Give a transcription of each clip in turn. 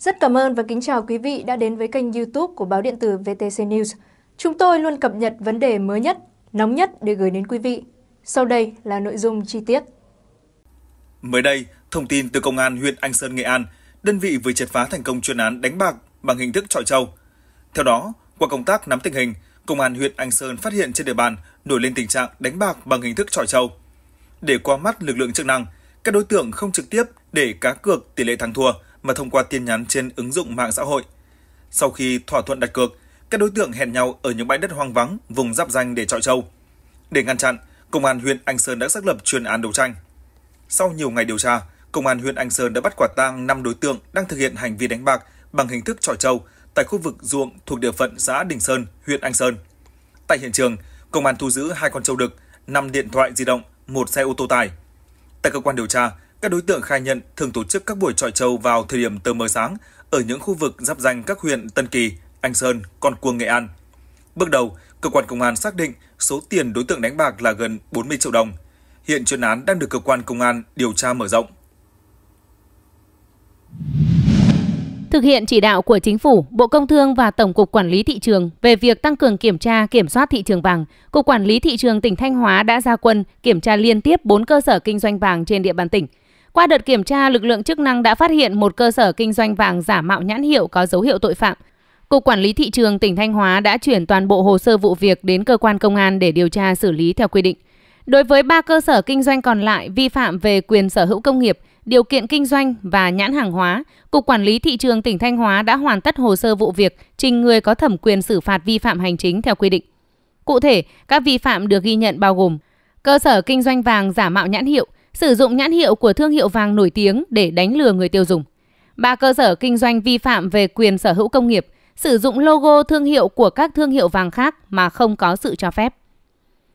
Rất cảm ơn và kính chào quý vị đã đến với kênh youtube của báo điện tử VTC News. Chúng tôi luôn cập nhật vấn đề mới nhất, nóng nhất để gửi đến quý vị. Sau đây là nội dung chi tiết. Mới đây, thông tin từ Công an huyện Anh Sơn, Nghệ An, đơn vị vừa triệt phá thành công chuyên án đánh bạc bằng hình thức trọi trâu. Theo đó, qua công tác nắm tình hình, Công an huyện Anh Sơn phát hiện trên địa bàn nổi lên tình trạng đánh bạc bằng hình thức trọi trâu. Để qua mắt lực lượng chức năng, các đối tượng không trực tiếp để cá cược tỷ lệ thắng thua – mà thông qua tin nhắn trên ứng dụng mạng xã hội. Sau khi thỏa thuận đặt cược, các đối tượng hẹn nhau ở những bãi đất hoang vắng vùng giáp danh để trọi trâu. Để ngăn chặn, công an huyện Anh Sơn đã xác lập chuyên án đấu tranh. Sau nhiều ngày điều tra, công an huyện Anh Sơn đã bắt quả tang 5 đối tượng đang thực hiện hành vi đánh bạc bằng hình thức trọi trâu tại khu vực ruộng thuộc địa phận xã Đình Sơn, huyện Anh Sơn. Tại hiện trường, công an thu giữ hai con trâu đực, 5 điện thoại di động, một xe ô tô tải. Tại cơ quan điều tra, các đối tượng khai nhận thường tổ chức các buổi trọi trâu vào thời điểm tờ mờ sáng ở những khu vực giáp danh các huyện Tân Kỳ, Anh Sơn, Con Cuông, Nghệ An. Bước đầu, cơ quan công an xác định số tiền đối tượng đánh bạc là gần 40 triệu đồng. Hiện chuyên án đang được cơ quan công an điều tra mở rộng. Thực hiện chỉ đạo của Chính phủ, Bộ Công Thương và Tổng cục Quản lý thị trường về việc tăng cường kiểm tra, kiểm soát thị trường vàng, Cục Quản lý thị trường tỉnh Thanh Hóa đã ra quân kiểm tra liên tiếp 4 cơ sở kinh doanh vàng trên địa bàn tỉnh – qua đợt kiểm tra, lực lượng chức năng đã phát hiện một cơ sở kinh doanh vàng giả mạo nhãn hiệu có dấu hiệu tội phạm. Cục Quản lý Thị trường tỉnh Thanh Hóa đã chuyển toàn bộ hồ sơ vụ việc đến cơ quan công an để điều tra xử lý theo quy định. Đối với 3 cơ sở kinh doanh còn lại vi phạm về quyền sở hữu công nghiệp, điều kiện kinh doanh và nhãn hàng hóa, Cục Quản lý Thị trường tỉnh Thanh Hóa đã hoàn tất hồ sơ vụ việc trình người có thẩm quyền xử phạt vi phạm hành chính theo quy định. Cụ thể, các vi phạm được ghi nhận bao gồm cơ sở kinh doanh vàng giả mạo nhãn hiệu – sử dụng nhãn hiệu của thương hiệu vàng nổi tiếng để đánh lừa người tiêu dùng. Ba cơ sở kinh doanh vi phạm về quyền sở hữu công nghiệp, sử dụng logo thương hiệu của các thương hiệu vàng khác mà không có sự cho phép.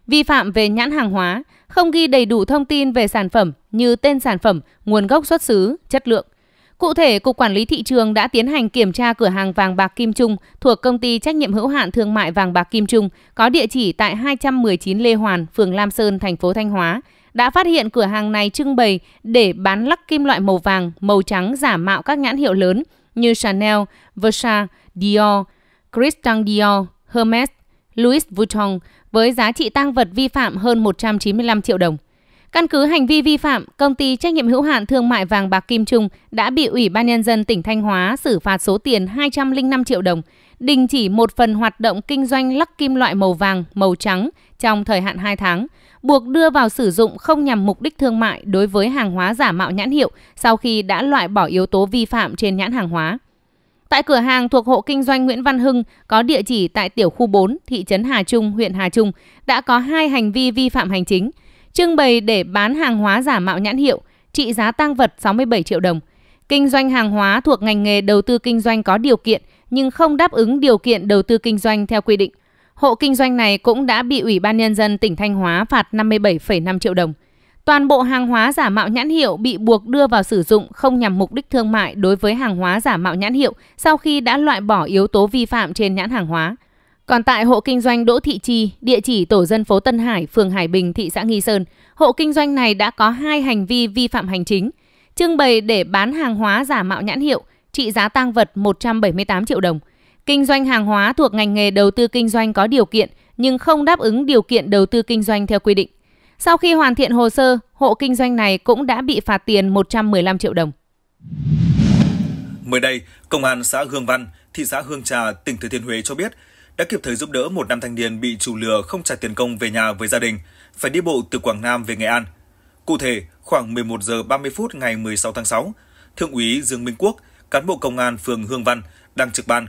Vi phạm về nhãn hàng hóa, không ghi đầy đủ thông tin về sản phẩm như tên sản phẩm, nguồn gốc xuất xứ, chất lượng. Cụ thể, Cục Quản lý Thị trường đã tiến hành kiểm tra cửa hàng vàng bạc Kim Trung thuộc công ty trách nhiệm hữu hạn thương mại vàng bạc Kim Trung có địa chỉ tại 219 Lê Hoàn, phường Lam Sơn, thành phố Thanh Hóa, đã phát hiện cửa hàng này trưng bày để bán lắc kim loại màu vàng, màu trắng giả mạo các nhãn hiệu lớn như Chanel, Versace, Dior, Christian Dior, Hermes, Louis Vuitton với giá trị tăng vật vi phạm hơn 195 triệu đồng. Căn cứ hành vi vi phạm, công ty trách nhiệm hữu hạn thương mại vàng bạc Kim Trung đã bị Ủy ban Nhân dân tỉnh Thanh Hóa xử phạt số tiền 205 triệu đồng, đình chỉ một phần hoạt động kinh doanh lắc kim loại màu vàng, màu trắng trong thời hạn 2 tháng, buộc đưa vào sử dụng không nhằm mục đích thương mại đối với hàng hóa giả mạo nhãn hiệu sau khi đã loại bỏ yếu tố vi phạm trên nhãn hàng hóa. Tại cửa hàng thuộc hộ kinh doanh Nguyễn Văn Hưng có địa chỉ tại tiểu khu 4, thị trấn Hà Trung, huyện Hà Trung đã có hai hành vi vi phạm hành chính, trưng bày để bán hàng hóa giả mạo nhãn hiệu, trị giá tăng vật 67 triệu đồng, kinh doanh hàng hóa thuộc ngành nghề đầu tư kinh doanh có điều kiện – nhưng không đáp ứng điều kiện đầu tư kinh doanh theo quy định. Hộ kinh doanh này cũng đã bị Ủy ban Nhân dân tỉnh Thanh Hóa phạt 57,5 triệu đồng. Toàn bộ hàng hóa giả mạo nhãn hiệu bị buộc đưa vào sử dụng không nhằm mục đích thương mại đối với hàng hóa giả mạo nhãn hiệu sau khi đã loại bỏ yếu tố vi phạm trên nhãn hàng hóa. Còn tại hộ kinh doanh Đỗ Thị Chi, địa chỉ tổ dân phố Tân Hải, phường Hải Bình, thị xã Nghi Sơn, hộ kinh doanh này đã có hai hành vi vi phạm hành chính, trưng bày để bán hàng hóa giả mạo nhãn hiệu – trị giá tang vật 178 triệu đồng. Kinh doanh hàng hóa thuộc ngành nghề đầu tư kinh doanh có điều kiện nhưng không đáp ứng điều kiện đầu tư kinh doanh theo quy định. Sau khi hoàn thiện hồ sơ, hộ kinh doanh này cũng đã bị phạt tiền 115 triệu đồng. Mới đây, Công an xã Hương Văn, thị xã Hương Trà, tỉnh Thừa Thiên Huế cho biết đã kịp thời giúp đỡ một nam thanh niên bị chủ lừa không trả tiền công về nhà với gia đình, phải đi bộ từ Quảng Nam về Nghệ An. Cụ thể, khoảng 11 giờ 30 phút ngày 16 tháng 6, Thượng úy Dương Minh Quốc, cán bộ công an phường Hương Văn đang trực ban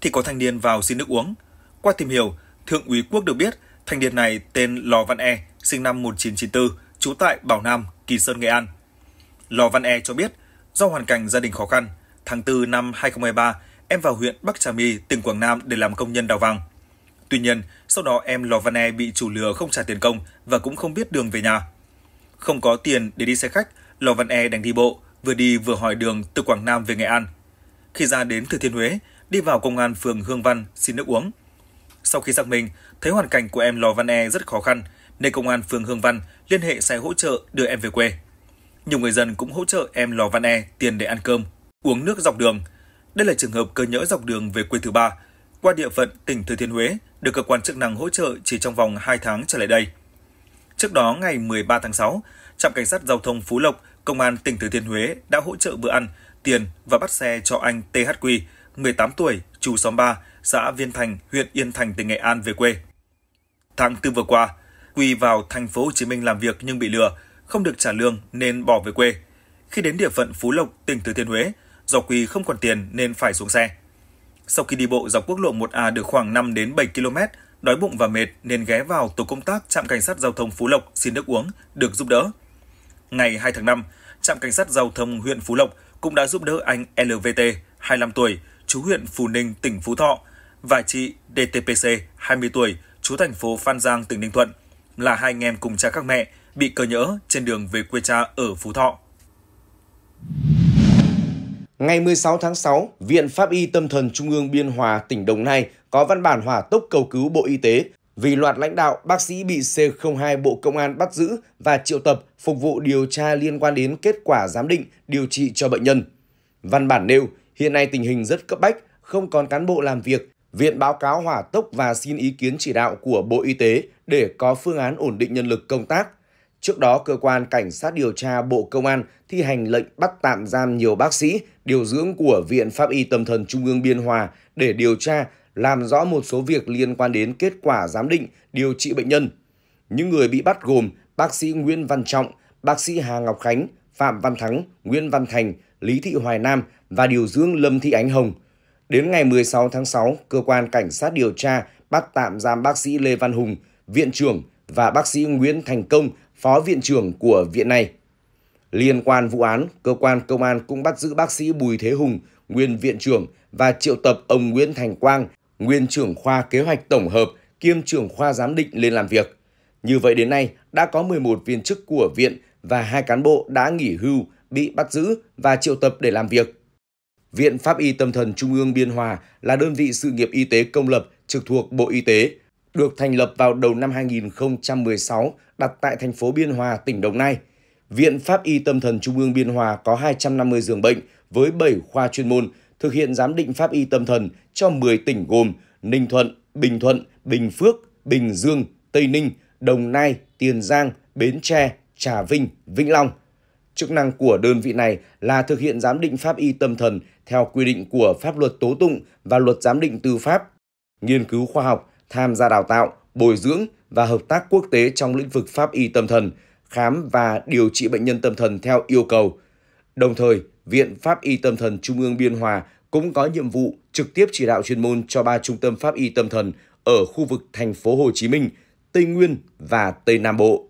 thì có thanh niên vào xin nước uống. Qua tìm hiểu, Thượng úy Quốc được biết thanh niên này tên Lò Văn E, sinh năm 1994, trú tại Bảo Nam, Kỳ Sơn, Nghệ An. Lò Văn E cho biết, do hoàn cảnh gia đình khó khăn, tháng 4 năm 2023, em vào huyện Bắc Trà My, tỉnh Quảng Nam để làm công nhân đào vàng. Tuy nhiên, sau đó em Lò Văn E bị chủ lừa không trả tiền công và cũng không biết đường về nhà. Không có tiền để đi xe khách, Lò Văn E đành đi bộ, vừa đi vừa hỏi đường từ Quảng Nam về Nghệ An. Khi ra đến Thừa Thiên Huế, đi vào công an phường Hương Văn xin nước uống. Sau khi xác minh, thấy hoàn cảnh của em Lò Văn E rất khó khăn, nên công an phường Hương Văn liên hệ xe hỗ trợ đưa em về quê. Nhiều người dân cũng hỗ trợ em Lò Văn E tiền để ăn cơm, uống nước dọc đường. Đây là trường hợp cơ nhỡ dọc đường về quê thứ ba, qua địa phận tỉnh Thừa Thiên Huế được cơ quan chức năng hỗ trợ chỉ trong vòng 2 tháng trở lại đây. Trước đó, ngày 13 tháng 6, Trạm Cảnh sát Giao thông Phú Lộc Công an tỉnh Thừa Thiên Huế đã hỗ trợ bữa ăn, tiền và bắt xe cho anh THQ, 18 tuổi, chú xóm 3, xã Viên Thành, huyện Yên Thành, tỉnh Nghệ An về quê. Tháng tư vừa qua, Quy vào thành phố Hồ Chí Minh làm việc nhưng bị lừa, không được trả lương nên bỏ về quê. Khi đến địa phận Phú Lộc, tỉnh Thừa Thiên Huế, do Quy không còn tiền nên phải xuống xe. Sau khi đi bộ dọc quốc lộ 1A được khoảng 5 đến 7 km, đói bụng và mệt nên ghé vào tổ công tác trạm cảnh sát giao thông Phú Lộc xin nước uống, được giúp đỡ. Ngày 2 tháng 5, trạm cảnh sát giao thông huyện Phú Lộc cũng đã giúp đỡ anh LVT, 25 tuổi, chú huyện Phú Ninh, tỉnh Phú Thọ và chị DTPC, 20 tuổi, chú thành phố Phan Giang, tỉnh Ninh Thuận là hai anh em cùng cha các mẹ bị cờ nhỡ trên đường về quê cha ở Phú Thọ. Ngày 16 tháng 6, Viện Pháp y Tâm thần Trung ương Biên Hòa, tỉnh Đồng Nai có văn bản hỏa tốc cầu cứu Bộ Y tế vì loạt lãnh đạo, bác sĩ bị C02 Bộ Công an bắt giữ và triệu tập phục vụ điều tra liên quan đến kết quả giám định, điều trị cho bệnh nhân. Văn bản nêu, hiện nay tình hình rất cấp bách, không còn cán bộ làm việc, viện báo cáo hỏa tốc và xin ý kiến chỉ đạo của Bộ Y tế để có phương án ổn định nhân lực công tác. Trước đó, cơ quan cảnh sát điều tra Bộ Công an thi hành lệnh bắt tạm giam nhiều bác sĩ, điều dưỡng của Viện Pháp y Tâm thần Trung ương Biên Hòa để điều tra làm rõ một số việc liên quan đến kết quả giám định, điều trị bệnh nhân. Những người bị bắt gồm bác sĩ Nguyễn Văn Trọng, bác sĩ Hà Ngọc Khánh, Phạm Văn Thắng, Nguyễn Văn Thành, Lý Thị Hoài Nam và điều dưỡng Lâm Thị Ánh Hồng. Đến ngày 16 tháng 6, cơ quan cảnh sát điều tra bắt tạm giam bác sĩ Lê Văn Hùng, viện trưởng và bác sĩ Nguyễn Thành Công, phó viện trưởng của viện này. Liên quan vụ án, cơ quan công an cũng bắt giữ bác sĩ Bùi Thế Hùng, nguyên viện trưởng và triệu tập ông Nguyễn Thành Quang, nguyên trưởng khoa kế hoạch tổng hợp kiêm trưởng khoa giám định lên làm việc. Như vậy đến nay, đã có 11 viên chức của viện và hai cán bộ đã nghỉ hưu, bị bắt giữ và triệu tập để làm việc. Viện Pháp y Tâm thần Trung ương Biên Hòa là đơn vị sự nghiệp y tế công lập trực thuộc Bộ Y tế, được thành lập vào đầu năm 2016, đặt tại thành phố Biên Hòa, tỉnh Đồng Nai. Viện Pháp y Tâm thần Trung ương Biên Hòa có 250 giường bệnh với 7 khoa chuyên môn, thực hiện giám định pháp y tâm thần cho 10 tỉnh gồm Ninh Thuận, Bình Thuận, Bình Phước, Bình Dương, Tây Ninh, Đồng Nai, Tiền Giang, Bến Tre, Trà Vinh, Vĩnh Long. Chức năng của đơn vị này là thực hiện giám định pháp y tâm thần theo quy định của pháp luật tố tụng và luật giám định tư pháp, nghiên cứu khoa học, tham gia đào tạo, bồi dưỡng và hợp tác quốc tế trong lĩnh vực pháp y tâm thần, khám và điều trị bệnh nhân tâm thần theo yêu cầu, Đồng thời, Viện Pháp y Tâm thần Trung ương Biên Hòa cũng có nhiệm vụ trực tiếp chỉ đạo chuyên môn cho ba trung tâm pháp y tâm thần ở khu vực thành phố Hồ Chí Minh, Tây Nguyên và Tây Nam Bộ.